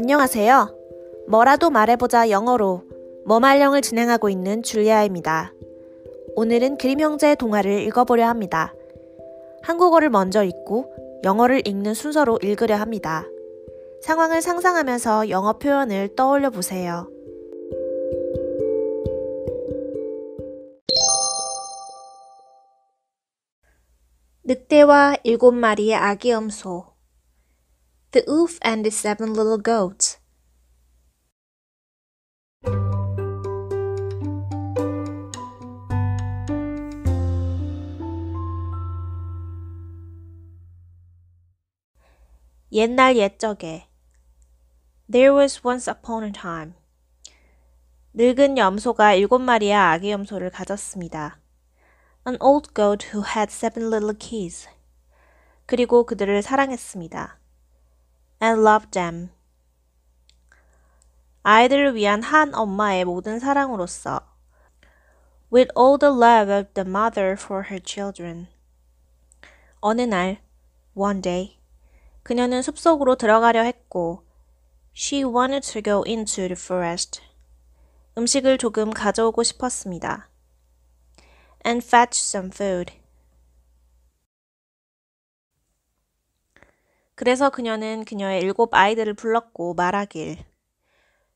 안녕하세요. 뭐라도 말해보자 영어로 머말령을 진행하고 있는 줄리아입니다. 오늘은 그림 형제의 동화를 읽어보려 합니다. 한국어를 먼저 읽고 영어를 읽는 순서로 읽으려 합니다. 상황을 상상하면서 영어 표현을 떠올려 보세요. 늑대와 일곱 마리의 아기 염소 The Wolf and the Seven Little Goats. 옛날 옛적에 There was once upon a time 늙은 염소가 일곱 마리의 아기 염소를 가졌습니다. An old goat who had seven little kids. 그리고 그들을 사랑했습니다. and love them. 아이들을 위한 한 엄마의 모든 사랑으로서 with all the love of the mother for her children. 어느 날, one day, 그녀는 숲속으로 들어가려 했고, she wanted to go into the forest. 음식을 조금 가져오고 싶었습니다. and fetch some food. 그래서 그녀는 그녀의 일곱 아이들을 불렀고 말하길.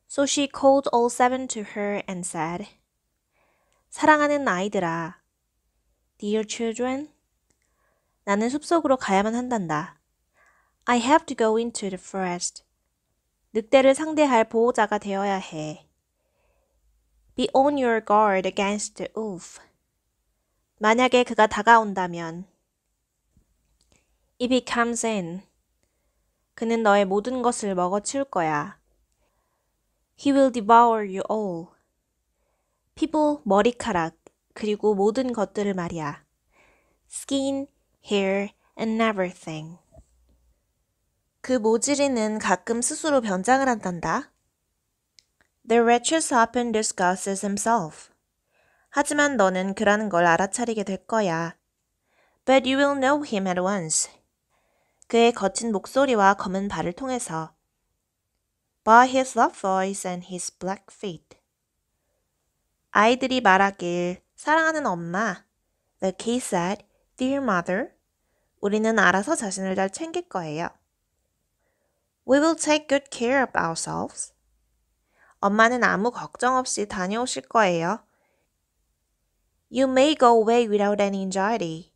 So she called all seven to her and said, 사랑하는 아이들아, Dear children, 나는 숲속으로 가야만 한단다. I have to go into the forest. 늑대를 상대할 보호자가 되어야 해. Be on your guard against the wolf. 만약에 그가 다가온다면. If he comes in. 그는 너의 모든 것을 먹어치울 거야. He will devour you all. 피부, 머리카락, 그리고 모든 것들을 말이야. Skin, hair, and everything. 그 모질이는 가끔 스스로 변장을 한단다. The wretches often disguises himself. 하지만 너는 그라는 걸 알아차리게 될 거야. But you will know him at once. 그의 거친 목소리와 검은 발을 통해서 By his love voice and his black feet. 아이들이 말하길 사랑하는 엄마. The kid said, Dear mother. 우리는 알아서 자신을 잘 챙길 거예요. We will take good care of ourselves. 엄마는 아무 걱정 없이 다녀오실 거예요. You may go away without any anxiety.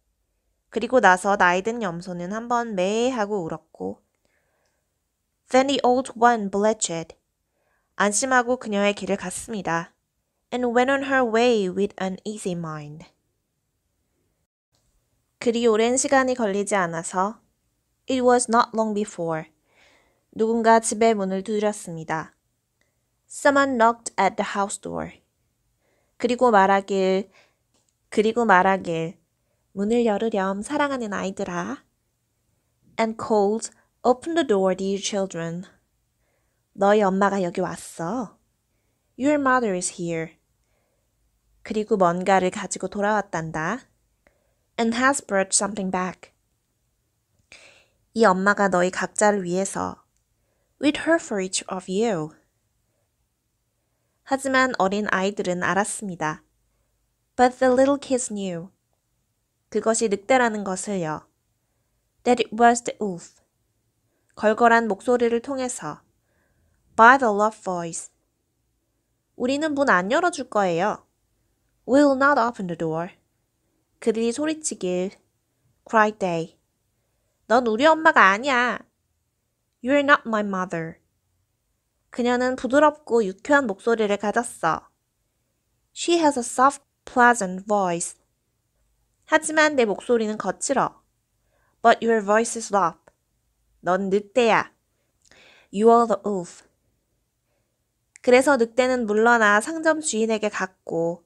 그리고 나서 나이든 염소는 한 번매 하고 울었고 Then the old one bleated. 안심하고 그녀의 길을 갔습니다. And went on her way with an easy mind. 그리 오랜 시간이 걸리지 않아서 It was not long before. 누군가 집의 문을 두드렸습니다. Someone knocked at the house door. 그리고 말하길, 그리고 말하길, 문을 열으렴 사랑하는 아이들아. And called, open the door, dear children. 너희 엄마가 여기 왔어. Your mother is here. 그리고 뭔가를 가지고 돌아왔단다. And has brought something back. 이 엄마가 너희 각자를 위해서. With her for each of you. 하지만 어린 아이들은 알았습니다. But the little kids knew. 그것이 늑대라는 것을요. That it was the wolf. 걸걸한 목소리를 통해서. By the love voice. 우리는 문 안 열어줄 거예요. We'll not open the door. 그들이 소리치길. Cried they. 넌 우리 엄마가 아니야. You're not my mother. 그녀는 부드럽고 유쾌한 목소리를 가졌어. She has a soft, pleasant voice. 하지만 내 목소리는 거칠어. But your voice is love. 넌 늑대야. You are the wolf. 그래서 늑대는 물러나 상점 주인에게 갔고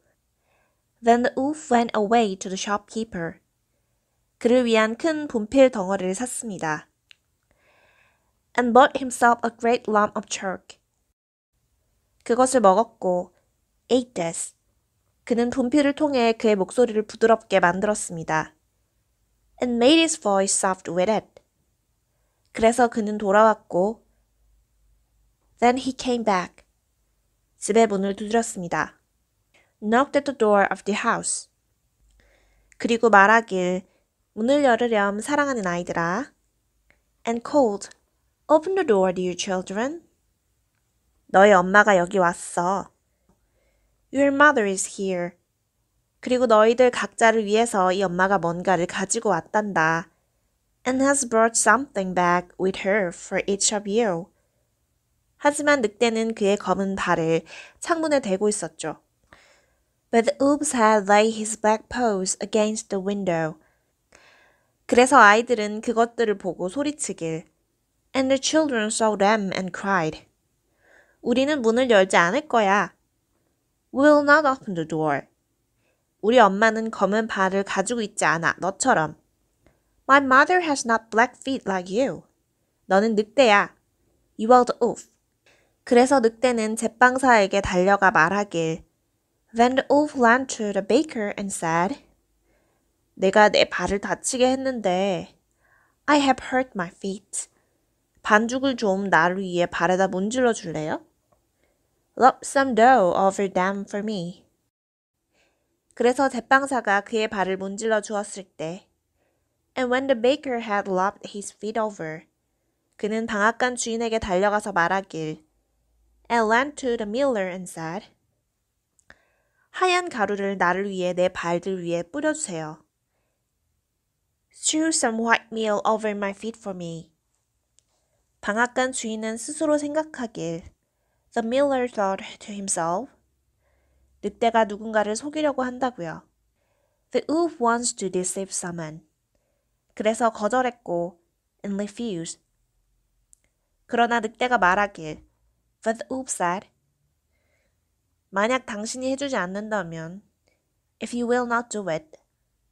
Then the wolf went away to the shopkeeper. 그를 위한 큰 분필 덩어리를 샀습니다. And bought himself a great lump of chalk. 그것을 먹었고 ate this. 그는 분필을 통해 그의 목소리를 부드럽게 만들었습니다. And made his voice soft with it. 그래서 그는 돌아왔고, Then he came back. 집의 문을 두드렸습니다. Knocked at the door of the house. 그리고 말하길, 문을 열으렴 사랑하는 아이들아. And called, Open the door, dear children. 너의 엄마가 여기 왔어. Your mother is here. 그리고 너희들 각자를 위해서 이 엄마가 뭔가를 가지고 왔단다. And has brought something back with her for each of you. 하지만 늑대는 그의 검은 발을 창문에 대고 있었죠. But the oops had laid his black paws against the window. 그래서 아이들은 그것들을 보고 소리치길. And the children saw them and cried. 우리는 문을 열지 않을 거야. will not open the door. 우리 엄마는 검은 발을 가지고 있지 않아, 너처럼. My mother has not black feet like you. 너는 늑대야. You are the wolf. 그래서 늑대는 제빵사에게 달려가 말하길. Then the wolf ran to the baker and said, 내가 내 발을 다치게 했는데, I have hurt my feet. 반죽을 좀 나를 위해 발에다 문질러 줄래요? Lop some dough over them for me. 그래서 제빵사가 그의 발을 문질러 주었을 때 And when the baker had lopped his feet over, 그는 방앗간 주인에게 달려가서 말하길 And went to the miller and said, 하얀 가루를 나를 위해 내 발들 위에 뿌려주세요. Strew some white meal over my feet for me. 방앗간 주인은 스스로 생각하길 The miller thought to himself. 늑대가 누군가를 속이려고 한다고요. The wolf wants to deceive someone. 그래서 거절했고 and refused. 그러나 늑대가 말하길 But the wolf said. 만약 당신이 해주지 않는다면 If you will not do it,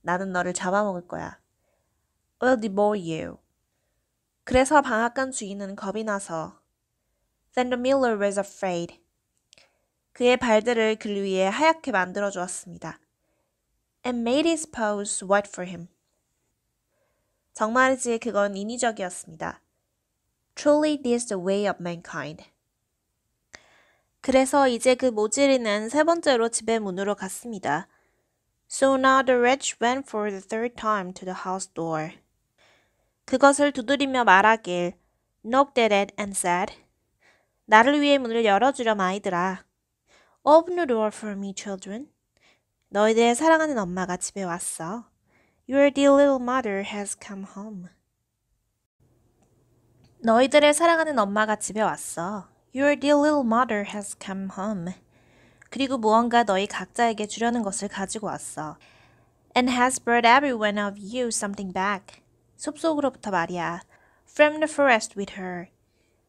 나는 너를 잡아먹을 거야. I'll devour you. 그래서 방앗간 주인은 겁이 나서 Then the miller was afraid. 그의 발들을 글 위에 하얗게 만들어 주었습니다. And made his paws white for him. 정말이지 그건 인위적이었습니다. Truly this the way of mankind. 그래서 이제 그 모질이는 세 번째로 집의 문으로 갔습니다. So now the wretch went for the third time to the house door. 그것을 두드리며 말하길, knocked at it and said, 나를 위해 문을 열어주렴 아이들아. Open the door for me, children. 너희들의 사랑하는 엄마가 집에 왔어. Your dear little mother has come home. 너희들의 사랑하는 엄마가 집에 왔어. Your dear little mother has come home. 그리고 무언가 너희 각자에게 주려는 것을 가지고 왔어. And has brought every one of you something back. 숲속으로부터 말이야. From the forest with her.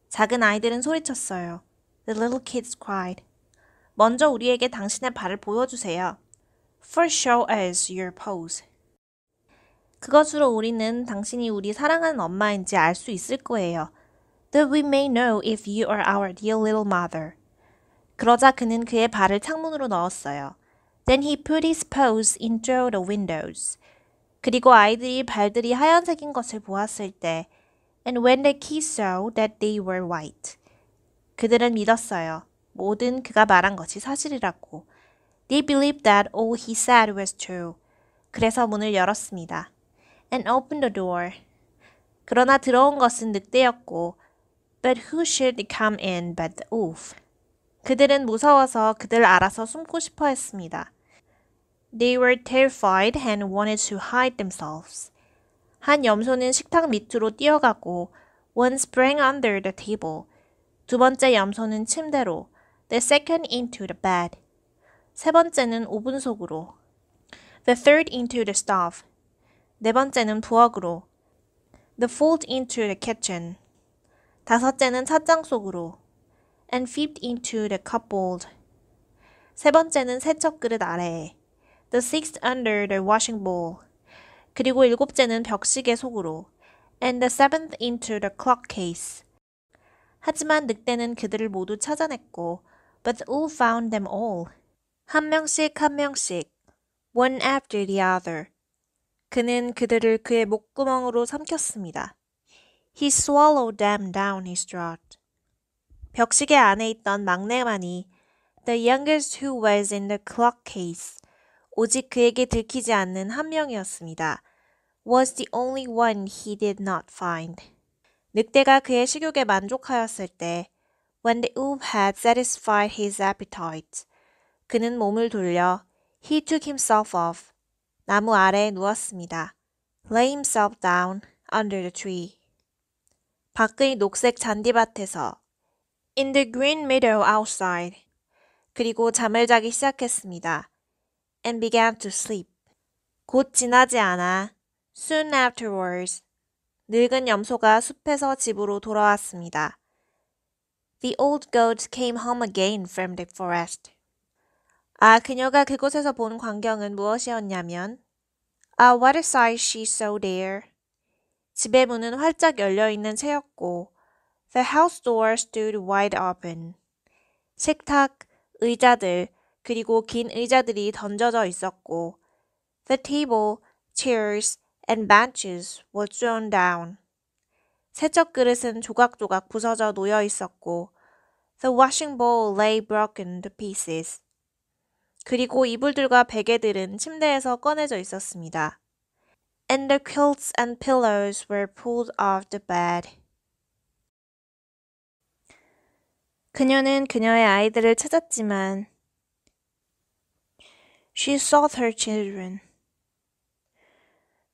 작은 아이들은 소리쳤어요. The little kids cried. 먼저 우리에게 당신의 발을 보여주세요. First show us your pose. 그것으로 우리는 당신이 우리 사랑하는 엄마인지 알 수 있을 거예요. That we may know if you are our dear little mother. 그러자 그는 그의 발을 창문으로 넣었어요. Then he put his paws into the windows. 그리고 아이들이 발들이 하얀색인 것을 보았을 때 And when the key saw that they were white. 그들은 믿었어요. 모든 그가 말한 것이 사실이라고. They believed that all he said was true. 그래서 문을 열었습니다. And opened the door. 그러나 들어온 것은 늑대였고, but who should come in but the wolf? 그들은 무서워서 그들 알아서 숨고 싶어 했습니다. They were terrified and wanted to hide themselves. 한 염소는 식탁 밑으로 뛰어가고 one sprang under the table. 두 번째 염소는 침대로 the second into the bed. 세 번째는 오븐 속으로 the third into the stove. 네 번째는 부엌으로 the fourth into the kitchen. 다섯째는 찻장 속으로 and fifth into the cupboard. 세 번째는 세척 그릇 아래에 the sixth under the washing bowl. 그리고 일곱째는 벽시계 속으로 and the seventh into the clock case. 하지만 늑대는 그들을 모두 찾아냈고 but w l l found them all. 한 명씩 한 명씩 one after the other. 그는 그들을 그의 목구멍으로 삼켰습니다. He swallowed them down his throat. 벽시계 안에 있던 막내만이 the youngest who was in the clock case. 오직 그에게 들키지 않는 한 명이었습니다. was the only one he did not find. 늑대가 그의 식욕에 만족하였을 때 when the wolf had satisfied his appetite. 그는 몸을 돌려 he took himself off. 나무 아래에 누웠습니다. lay himself down under the tree. 밖의 녹색 잔디밭에서 in the green meadow outside. 그리고 잠을 자기 시작했습니다. and began to sleep. 곧 지나지 않아 Soon afterwards, 늙은 염소가 숲에서 집으로 돌아왔습니다. The old goat came home again from the forest. 아, 그녀가 그곳에서 본 광경은 무엇이었냐면, Ah, what a sight she saw there. 집의 문은 활짝 열려 있는 채였고, The house door stood wide open. 식탁, 의자들, 그리고 긴 의자들이 던져져 있었고, The table, chairs, and benches were thrown down. 세척 그릇은 조각조각 부서져 놓여 있었고, the washing bowl lay broken to pieces. 그리고 이불들과 베개들은 침대에서 꺼내져 있었습니다. And the quilts and pillows were pulled off the bed. 그녀는 그녀의 아이들을 찾았지만, she sought her children.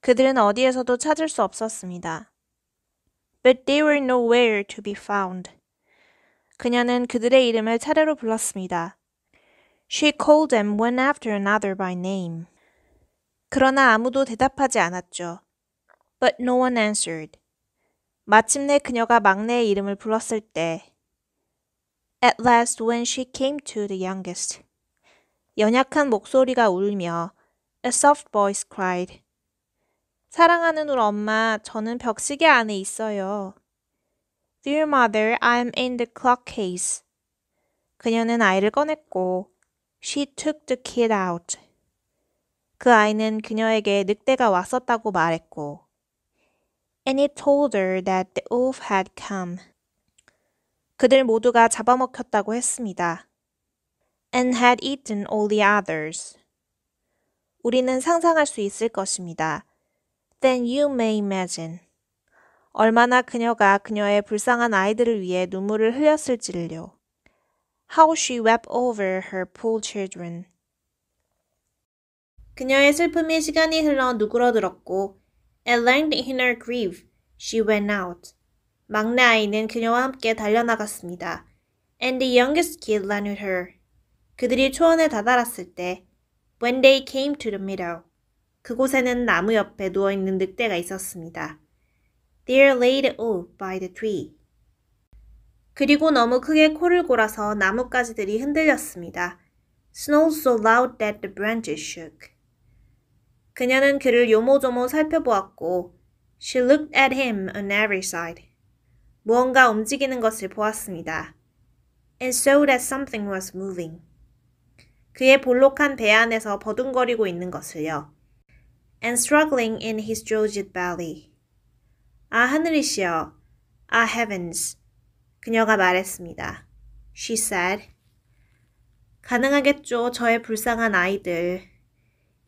그들은 어디에서도 찾을 수 없었습니다. But they were nowhere to be found. 그녀는 그들의 이름을 차례로 불렀습니다. She called them one after another by name. 그러나 아무도 대답하지 않았죠. But no one answered. 마침내 그녀가 막내의 이름을 불렀을 때 At last when she came to the youngest 연약한 목소리가 울며 A soft voice cried 사랑하는 우리 엄마, 저는 벽시계 안에 있어요. Dear mother, I'm in the clock case. 그녀는 아이를 꺼냈고, she took the kid out. 그 아이는 그녀에게 늑대가 왔었다고 말했고, and it told her that the wolf had come. 그들 모두가 잡아먹혔다고 했습니다. and had eaten all the others. 우리는 상상할 수 있을 것입니다. than you may imagine. 얼마나 그녀가 그녀의 불쌍한 아이들을 위해 눈물을 흘렸을지를요. How she wept over her poor children. 그녀의 슬픔이 시간이 흘러 누그러들었고, at length in her grief, she went out. 막내 아이는 그녀와 함께 달려나갔습니다. And the youngest kid ran with her. 그들이 초원에 다다랐을 때, when they came to the meadow. 그곳에는 나무 옆에 누워 있는 늑대가 있었습니다. There laid o by the tree. 그리고 너무 크게 코를 골아서 나뭇가지들이 흔들렸습니다. Snow so loud that the branches shook. 그녀는 그를 요모조모 살펴보았고, she looked at him on every side. 무언가 움직이는 것을 보았습니다. And saw that something was moving. 그의 볼록한 배 안에서 버둥거리고 있는 것을요. and struggling in his 조직 belly. Ah, 하늘이시여, ah, heavens, 그녀가 말했습니다. She said, 가능하겠죠, 저의 불쌍한 아이들.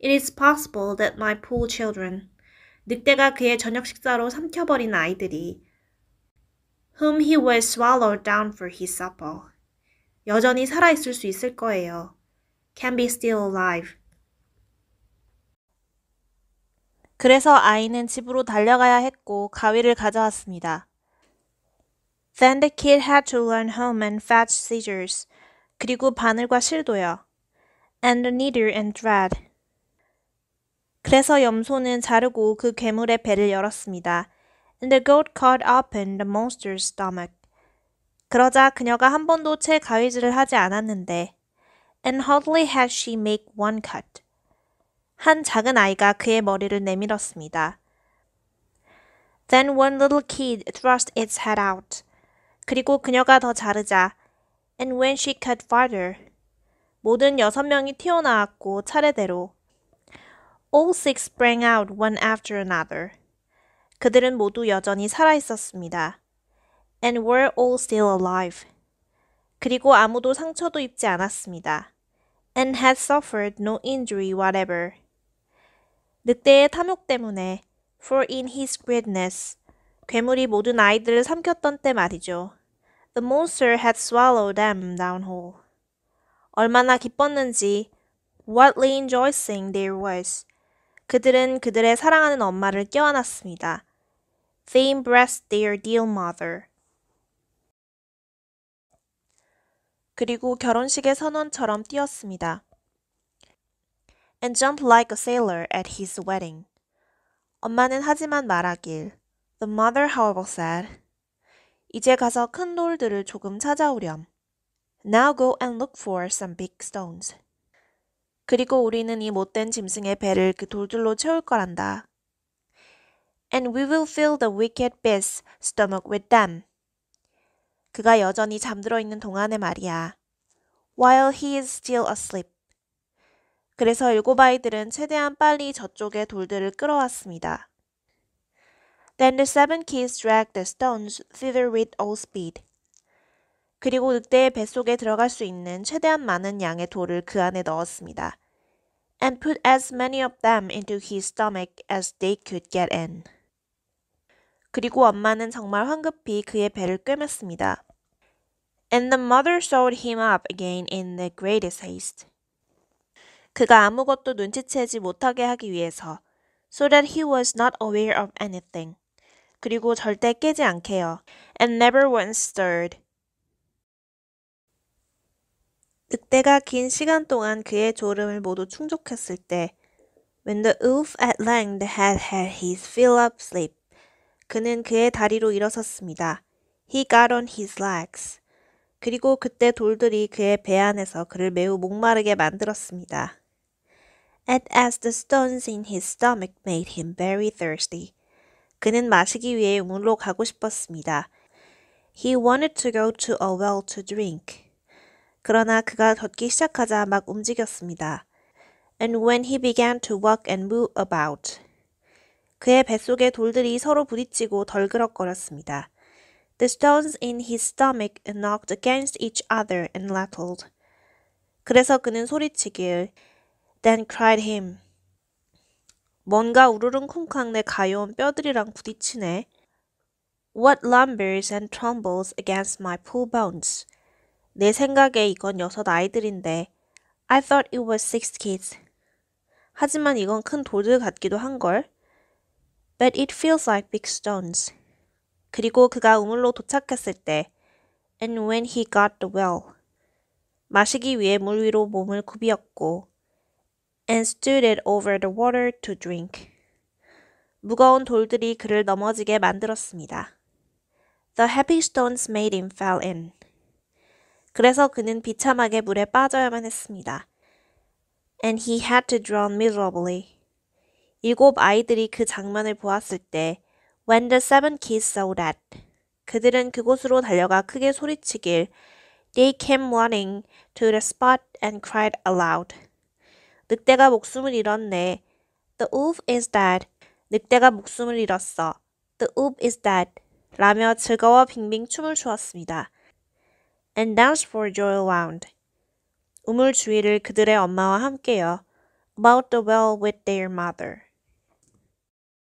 It is possible that my poor children, 늑대가 그의 저녁 식사로 삼켜버린 아이들이 whom he will swallow down for his supper. 여전히 살아있을 수 있을 거예요. Can be still alive. 그래서 아이는 집으로 달려가야 했고 가위를 가져왔습니다. Then the kid had to run home and fetch scissors. 그리고 바늘과 실도요. And a needle and thread. 그래서 염소는 자르고 그 괴물의 배를 열었습니다. And the goat cut open the monster's stomach. 그러자 그녀가 한 번도 채 가위질을 하지 않았는데. And hardly had she make one cut. 한 작은 아이가 그의 머리를 내밀었습니다. Then one little kid thrust its head out. 그리고 그녀가 더 자르자. And when she cut farther. 모든 여섯 명이 튀어나왔고 차례대로. All six sprang out one after another. 그들은 모두 여전히 살아 있었습니다. And were all still alive. 그리고 아무도 상처도 입지 않았습니다. And had suffered no injury whatever. 늑대의 탐욕 때문에 For in his greatness 괴물이 모든 아이들을 삼켰던 때 말이죠. The monster had swallowed them down whole. 얼마나 기뻤는지 Whatly rejoicing there was. 그들은 그들의 사랑하는 엄마를 껴안았습니다. They embraced their dear mother. 그리고 결혼식의 선언처럼 뛰었습니다. and jump like a sailor at his wedding. 엄마는 하지만 말하길. The mother, however, said, 이제 가서 큰 돌들을 조금 찾아오렴. Now go and look for some big stones. 그리고 우리는 이 못된 짐승의 배를 그 돌들로 채울 거란다. And we will fill the wicked beast's stomach with them. 그가 여전히 잠들어 있는 동안에 말이야. While he is still asleep. 그래서 일곱 아이들은 최대한 빨리 저쪽에 돌들을 끌어왔습니다. Then the seven kids dragged the stones thither with all speed. 그리고 늑대의 뱃속에 들어갈 수 있는 최대한 많은 양의 돌을 그 안에 넣었습니다. And put as many of them into his stomach as they could get in. 그리고 엄마는 정말 황급히 그의 배를 꿰맸습니다. And the mother sewed him up again in the greatest haste. 그가 아무것도 눈치채지 못하게 하기 위해서 so that he was not aware of anything. 그리고 절대 깨지 않게요. and never once stirred. 늑대가 긴 시간 동안 그의 졸음을 모두 충족했을 때 when the wolf at length had had his fill of sleep 그는 그의 다리로 일어섰습니다. He got on his legs. 그리고 그때 돌들이 그의 배 안에서 그를 매우 목마르게 만들었습니다. and as the stones in his stomach made him very thirsty. 그는 마시기 위해 물로 가고 싶었습니다. He wanted to go to a well to drink. 그러나 그가 걷기 시작하자 막 움직였습니다. And when he began to walk and move about. 그의 뱃속의 돌들이 서로 부딪히고 덜그럭거렸습니다. The stones in his stomach knocked against each other and rattled. 그래서 그는 소리치길 Then cried him. 뭔가 우르릉쿵쾅 내 가여운 뼈들이랑 부딪히네. What lumbers and trembles against my poor bones. 내 생각에 이건 여섯 아이들인데. I thought it was six kids. 하지만 이건 큰 돌들 같기도 한걸. But it feels like big stones. 그리고 그가 우물로 도착했을 때. And when he got the well. 마시기 위해 물 위로 몸을 굽히었고. and stood it over the water to drink. 무거운 돌들이 그를 넘어지게 만들었습니다. The heavy stones made him fall in. 그래서 그는 비참하게 물에 빠져야만 했습니다. And he had to drown miserably. 일곱 아이들이 그 장면을 보았을 때, When the seven kids saw that, 그들은 그곳으로 달려가 크게 소리치길, They came running to the spot and cried aloud. 늑대가 목숨을 잃었네. The wolf is dead. 늑대가 목숨을 잃었어. The wolf is dead. 라며 즐거워 빙빙 춤을 추었습니다. And d a n c e for joy around. 우물 주위를 그들의 엄마와 함께요. About the well with their mother.